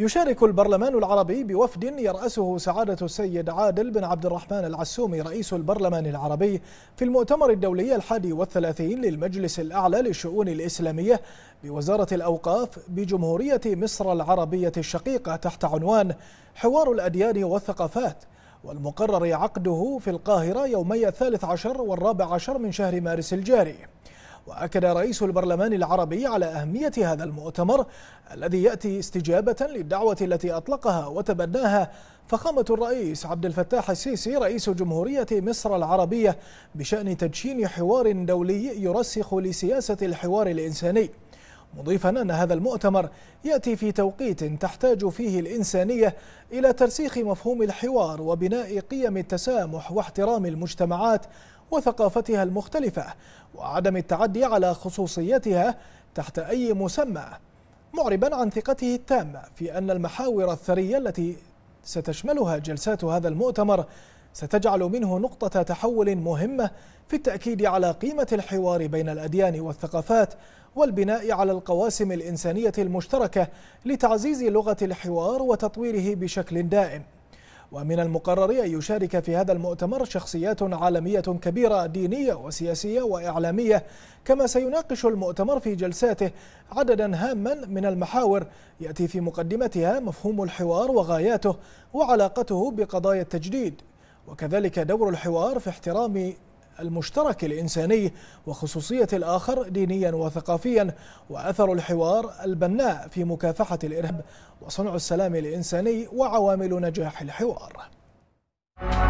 يشارك البرلمان العربي بوفد يرأسه سعادة السيد عادل بن عبد الرحمن العسومي رئيس البرلمان العربي في المؤتمر الدولي الحادي والثلاثين للمجلس الأعلى للشؤون الإسلامية بوزارة الأوقاف بجمهورية مصر العربية الشقيقة تحت عنوان حوار الأديان والثقافات والمقرر عقده في القاهرة يومي الثالث عشر والرابع عشر من شهر مارس الجاري وأكد رئيس البرلمان العربي على أهمية هذا المؤتمر الذي يأتي استجابة للدعوة التي أطلقها وتبناها فخامة الرئيس عبد الفتاح السيسي رئيس جمهورية مصر العربية بشأن تدشين حوار دولي يرسخ لسياسة الحوار الإنساني مضيفا أن هذا المؤتمر يأتي في توقيت تحتاج فيه الإنسانية إلى ترسيخ مفهوم الحوار وبناء قيم التسامح واحترام المجتمعات وثقافتها المختلفة وعدم التعدي على خصوصيتها تحت أي مسمى معربا عن ثقته التامة في أن المحاور الثرية التي ستشملها جلسات هذا المؤتمر ستجعل منه نقطة تحول مهمة في التأكيد على قيمة الحوار بين الأديان والثقافات والبناء على القواسم الإنسانية المشتركة لتعزيز لغة الحوار وتطويره بشكل دائم ومن المقرر أن يشارك في هذا المؤتمر شخصيات عالمية كبيرة دينية وسياسية وإعلامية كما سيناقش المؤتمر في جلساته عددا هاما من المحاور يأتي في مقدمتها مفهوم الحوار وغاياته وعلاقته بقضايا التجديد وكذلك دور الحوار في احترام المشترك الإنساني وخصوصية الآخر دينيا وثقافيا وأثر الحوار البناء في مكافحة الإرهاب وصنع السلام الإنساني وعوامل نجاح الحوار